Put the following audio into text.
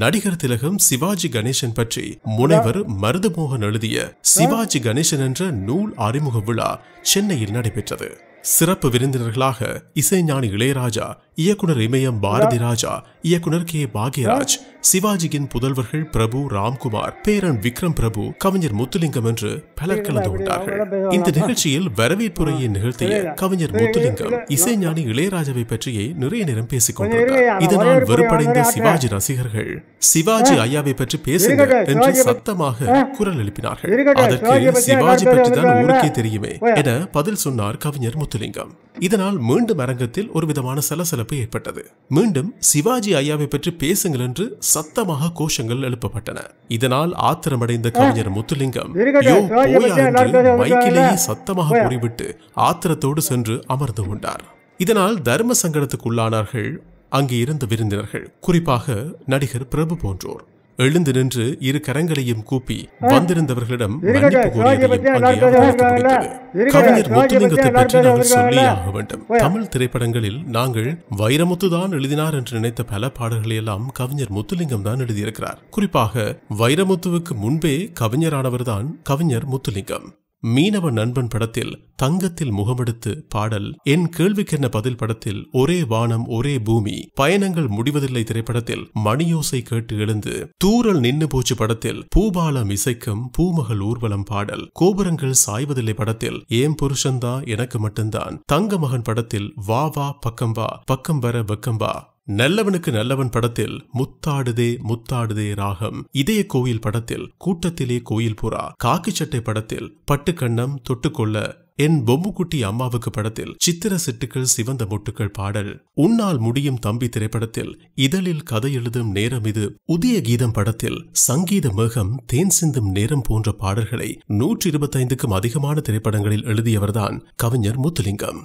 நடிகர் திலகம் சிவாஜி கணேசன் பற்றி முனைவர் மருதுமோகன் எழுதிய சிவாஜி கணேசன் என்ற நூல் அறிமுக விழா சென்னையில் நடைபெற்றது சிறப்பு விருந்தினர்களாக இசைஞானி இளையராஜா இயக்குனர் இமயம் பாரதி ராஜா இயக்குனர் கே பாக்யராஜ் சிவாஜியின் புதல்வர்கள் பிரபு ராம்குமார் பேரன் விக்ரம் பிரபு கவிஞர் முத்துலிங்கம் என்று பலர் கலந்து கொண்டார்கள் இந்த நிகழ்ச்சியில் வரவேற்புரையை நிகழ்த்திய கவிஞர் முத்துலிங்கம் இசைஞானி இளையராஜாவை பற்றியே நிறைய நேரம் பேசிக் கொண்டிருந்தார் இதனால் வெறுப்படைந்த சிவாஜி ரசிகர்கள் சிவாஜி ஐயாவை பற்றி பேசுங்க என்று சத்தமாக குரல் எழுப்பினார்கள் அதற்கு சிவாஜி பற்றி தான் ஊருக்கே தெரியுமே என பதில் சொன்னார் கவிஞர் முத்துலிங்கம் இதனால் மீண்டும் அரங்கத்தில் ஒரு விதமான சலசலப்பு ஏற்பட்டது மீண்டும் சிவாஜி ஐயாவை பற்றி பேசுங்கள் என்று சத்தமாக கோஷங்கள் எழுப்பப்பட்டன இதனால் ஆத்திரமடைந்த கவிஞர் முத்துலிங்கம் யோ மைக்கிலேயே சத்தமாக கூறிவிட்டு ஆத்திரத்தோடு சென்று அமர்ந்து கொண்டார் இதனால் தர்ம சங்கடத்துக்குள்ளானார்கள் அங்கே இருந்த விருந்தினர்கள் குறிப்பாக நடிகர் பிரபு போன்றோர் எழுந்து நின்று இரு கரங்களையும் கூப்பி வந்திருந்தவர்களிடம் மன்னிப்பு கோரியதையும் கவிஞர் முத்துலிங்கத்தை பற்றி நாங்கள் சொல்லியே ஆக வேண்டும் தமிழ் திரைப்படங்களில் நாங்கள் வைரமுத்து தான் எழுதினார் என்று நினைத்த பல பாடல்களை எல்லாம் கவிஞர் முத்துலிங்கம் தான் எழுதியிருக்கிறார் குறிப்பாக வைரமுத்துவுக்கு முன்பே கவிஞரானவர் தான் கவிஞர் முத்துலிங்கம் மீனவ நண்பன் படத்தில் தங்கத்தில் முகமெடுத்து பாடல் என் கேள்விக்கென்ன பதில் படத்தில் ஒரே வானம் ஒரே பூமி பயணங்கள் முடிவதில்லை திரைப்படத்தில் மணியோசை கேட்டு எழுந்து தூரல் நின்னு போச்சு படத்தில் பூபாலம் இசைக்கும் பூமகள் ஊர்வலம் பாடல் கோபுரங்கள் சாய்வதில்லை படத்தில் ஏன் புருஷன்தான் எனக்கு மட்டும்தான் தங்க மகன் படத்தில் வா வா பக்கம் வா பக்கம் வர பக்கம் வா நல்லவனுக்கு நல்லவன் படத்தில் முத்தாடுதே முத்தாடுதே ராகம் இதய கோயில் படத்தில் கூட்டத்திலே கோயில் புறா காக்கி சட்டை படத்தில் பட்டு கண்ணம் தொட்டுக்கொள்ள என் பொம்முக்குட்டி அம்மாவுக்கு படத்தில் சித்திர சிட்டுக்கள் சிவந்த மொட்டுக்கள் பாடல் உன்னால் முடியும் தம்பி திரைப்படத்தில் இதழில் கதை எழுதும் நேரம் இது உதய கீதம் படத்தில் சங்கீத மேகம் தேன் சிந்தும் நேரம் போன்ற பாடல்களை நூற்றி இருபத்தைந்துக்கும் அதிகமான திரைப்படங்களில் எழுதியவர்தான் கவிஞர் முத்துலிங்கம்